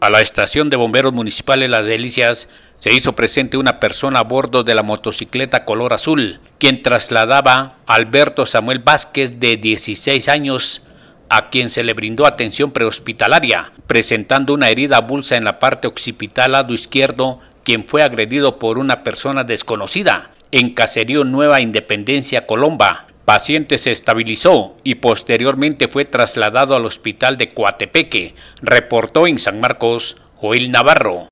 A la estación de bomberos municipales Las Delicias se hizo presente una persona a bordo de la motocicleta color azul, quien trasladaba a Alberto Samuel Vázquez de 16 años, a quien se le brindó atención prehospitalaria, presentando una herida bulsa en la parte occipital lado izquierdo, quien fue agredido por una persona desconocida en Caserío Nueva Independencia, Colomba paciente se estabilizó y posteriormente fue trasladado al hospital de Coatepeque, reportó en San Marcos Joel Navarro.